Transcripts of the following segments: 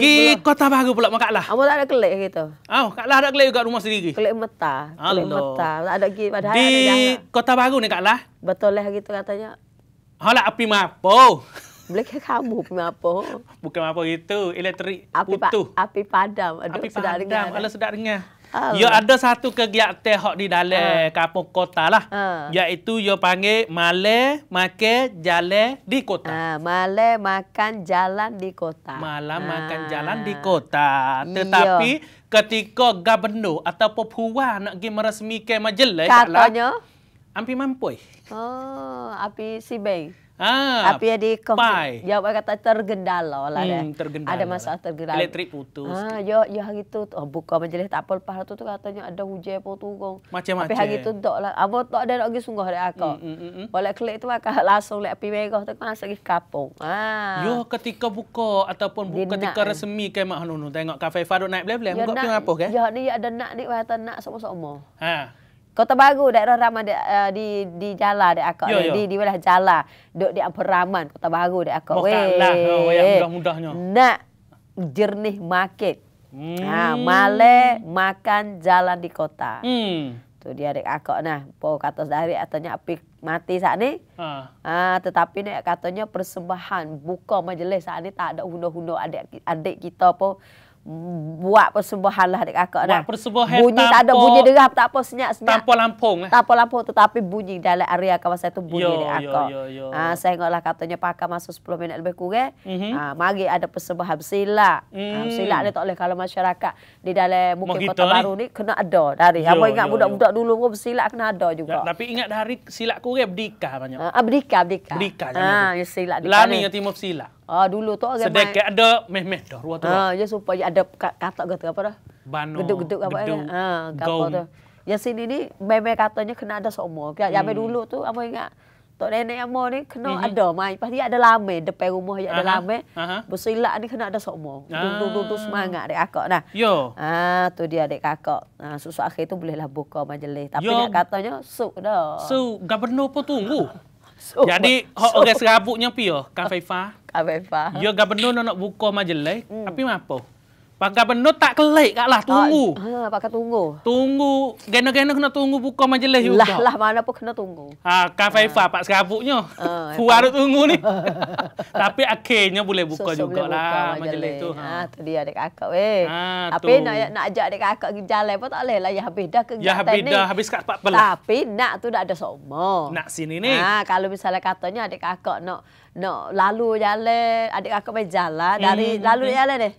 Gi kota baru pula mak lah. Amo ah, tak ada kelik gitu. Ah, oh, kak lah ada kelik juga rumah sendiri. Kelik meta, kelik meta. Tak ada gi pada Di ada kota baru ni kat lah. Betul lah gitu katanya. Halak api mapo. Beli ke kamu api mapo? Bukan apa gitu, elektrik api putuh. Api padam. Aduh, api padam. Sedar Allah sedar dengar. Ya ada satu kegiatan yang di dalam uh. Ah. kampung kota lah. Uh. Yaitu ya panggil male makan jalan di kota. Uh, ah, male makan jalan di kota. Malam uh. makan jalan di kota. Tetapi Iyo. ketika gubernur atau pepua nak pergi meresmikan majelis. Katanya? Ampi mampu. Oh, api si bank. Ah, Api ada kom. Jawab kata tergendala lah hmm, tergendala Ada masalah tergendala. Elektrik putus. Ah, yo yo hari tu oh, buka majlis tak apa lepas tu, katanya ada hujan pun turun. Macam-macam. Tapi hari tu tak lah. Apa tak ada lagi sungguh dari aku. Ah, hmm, hmm, hmm. Boleh hmm. klik tu maka ah, langsung lihat api merah tu masa pergi kapung. Ah. Yo ketika buka ataupun buka ketika nak, resmi ke mak nunu tengok kafe Faruk naik belah-belah buka pun apa ke? Yo ni ada nak ni kata nak semua semua. Ha. Kota Baru daerah ramai di, eh, di di Jala dek aku. Yo, yo. Di ya, ya. di wilayah Jala. Dok di Amperaman Kota Baru dek aku. Weh. Lah, oh, mudah-mudahnya. Nak jernih market. Hmm. Nah, ha, male makan jalan di kota. Hmm. Tu dia dek aku nah, po katos dari atanya api mati saat ni. Ha. Ah, tetapi nak katanya persembahan buka majlis saat ni tak ada hundo-hundo adik adik kita po buat persembahan lah dekat kakak nak. bunyi tak ada bunyi derap tak apa senyap-senyap. Tanpa lampung lah. Tanpa lampung tetapi bunyi dalam area kawasan tu bunyi dekat kakak. Ha, saya ingatlah katanya pakai masa 10 minit lebih kurang. Mm -hmm. ha, mari ada persembahan bersilak. Ah, mm. Ha, bersilak ni tak boleh kalau masyarakat di dalam mungkin kota ni. baru ni kena ada dari. Yo, Apa ingat budak-budak dulu pun bersilak kena ada juga. Ya, tapi ingat dari silak kurang berdikah banyak. Ha, berdikah, berdikah. Berdikah. Ha, di Lani yang timur silak. Ah dulu tu orang Sedekat ada meh-meh dah ruah tu. ah, ya supaya ada kata kata apa dah. Bano. Geduk-geduk apa ya. Ah kapal tu. Ya sini ni meme katanya kena ada semua. Okay? Hmm. dulu tu apa ingat Tok nenek amo ni kena mm-hmm. ada mai. Pasti ada lame depan rumah ya ada lame. Bersilat ni kena ada sokmo. Ah. Dudu-dudu semangat dek akak Nah Yo. Ah tu dia dek akak. Ah susu akhir tu bolehlah buka majlis. Tapi nak katanya suk dah. Su gubernur pun tunggu. Jadi hok orang serabuknya pi yo, Kak Faifa. Abang Fah. Ya, gabenor nak buka majlis. Eh? Hmm. Tapi apa? Pakai penuh tak kelek kat lah, ah, tunggu. Oh, ha, pakai tunggu. Tunggu, gena-gena kena tunggu buka majlis juga. Lah, lah mana pun kena tunggu. Ha, Kak ah. Faifah, ha. Pak Serabuknya. Ha, ah, ya, Fuar tunggu ni. Tapi akhirnya boleh buka so, juga lah majlis, tu. Ha. ha, tu dia adik kakak weh. Ha, Tapi nak, nak ajak adik kakak pergi jalan pun tak boleh lah. Ya habis dah kegiatan ni. Ya habis dah, ni. habis kat Pak Pelah. Tapi nak tu dah ada semua. Nak sini ni. Ha, kalau misalnya katanya adik kakak nak... No, lalu jalan, adik kakak main jalan, dari hmm. hmm lalu hmm. jalan deh.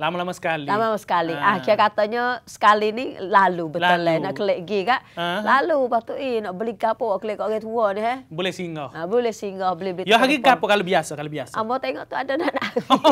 Lama-lama sekali. Lama-lama sekali. Ha. Ah, ah. Akhirnya katanya sekali ni lalu betul lah. Nak klik pergi kan. Ha. Ah. Lalu patut eh, nak beli kapo klik kat orang tua ni. Eh. Boleh singgah. Ha, boleh singgah. Boleh beli. Ya, hari kapo kalau biasa. Kalau biasa. Amor tengok tu ada nak nak.